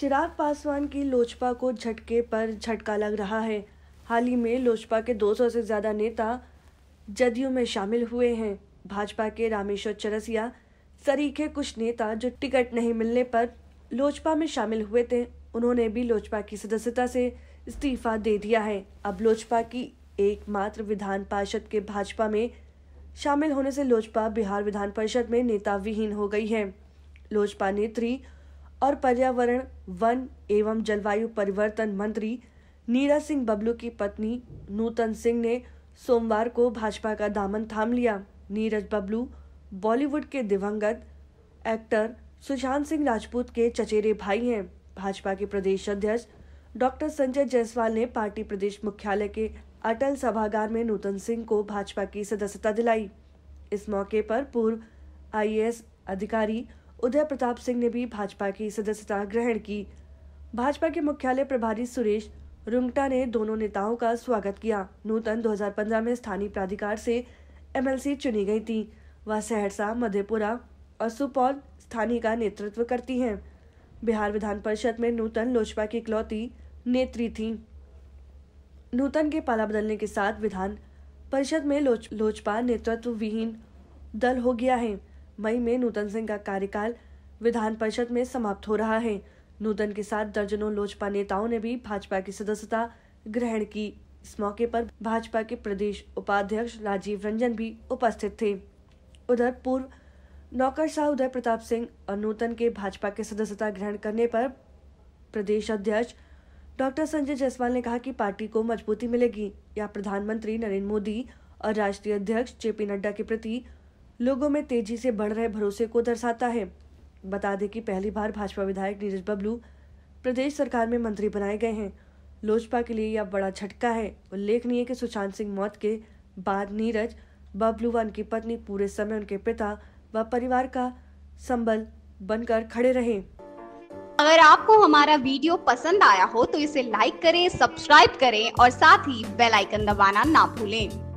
चिराग पासवान की लोजपा को झटके पर झटका लग रहा है हाल ही में लोजपा के 200 से ज़्यादा नेता जदयू में शामिल हुए हैं भाजपा के रामेश्वर चरसिया सरीखे कुछ नेता जो टिकट नहीं मिलने पर लोजपा में शामिल हुए थे उन्होंने भी लोजपा की सदस्यता से इस्तीफा दे दिया है अब लोजपा की एकमात्र विधान पार्षद के भाजपा में शामिल होने से लोजपा बिहार विधान परिषद में नेता विहीन हो गई है लोजपा नेत्री और पर्यावरण वन एवं जलवायु परिवर्तन मंत्री नीरज सिंह बबलू की पत्नी नूतन सिंह ने सोमवार को भाजपा का दामन थाम लिया नीरज बबलू बॉलीवुड के दिवंगत एक्टर सुशांत सिंह राजपूत के चचेरे भाई हैं भाजपा के प्रदेश अध्यक्ष डॉक्टर संजय जायसवाल ने पार्टी प्रदेश मुख्यालय के अटल सभागार में नूतन सिंह को भाजपा की सदस्यता दिलाई इस मौके पर पूर्व आईएएस अधिकारी उदय प्रताप सिंह ने भी भाजपा की सदस्यता ग्रहण की भाजपा के मुख्यालय प्रभारी सुरेश रुंगटा ने दोनों नेताओं का स्वागत किया नूतन 2015 में स्थानीय प्राधिकार से एमएलसी चुनी गई थी वह सहरसा मधेपुरा और सुपौल स्थानीय का नेतृत्व करती हैं बिहार विधान परिषद में नूतन लोजपा की इकलौती नेत्री थी नूतन के पाला बदलने के साथ विधान परिषद में लोजपा नेतृत्व विहीन दल हो गया है मई में नूतन सिंह का कार्यकाल विधान परिषद में समाप्त हो रहा है नूतन के साथ दर्जनों लोजपा नेताओं ने भी भाजपा की सदस्यता ग्रहण की इस मौके पर भाजपा के प्रदेश उपाध्यक्ष राजीव रंजन भी उपस्थित थे उधर पूर्व नौकरशाह उदय प्रताप सिंह और नूतन के भाजपा के सदस्यता ग्रहण करने पर प्रदेश अध्यक्ष डॉक्टर संजय जायसवाल ने कहा कि पार्टी को मजबूती मिलेगी या प्रधानमंत्री नरेंद्र मोदी और राष्ट्रीय अध्यक्ष जेपी नड्डा के प्रति लोगों में तेजी से बढ़ रहे भरोसे को दर्शाता है बता दें कि पहली बार भाजपा विधायक नीरज बबलू प्रदेश सरकार में मंत्री बनाए गए हैं लोजपा के लिए यह बड़ा झटका है उल्लेखनीय कि सुशांत सिंह मौत के बाद नीरज बबलू व उनकी पत्नी पूरे समय उनके पिता व परिवार का संबल बनकर खड़े रहे अगर आपको हमारा वीडियो पसंद आया हो तो इसे लाइक करें सब्सक्राइब करें और साथ ही बेल आइकन दबाना ना भूलें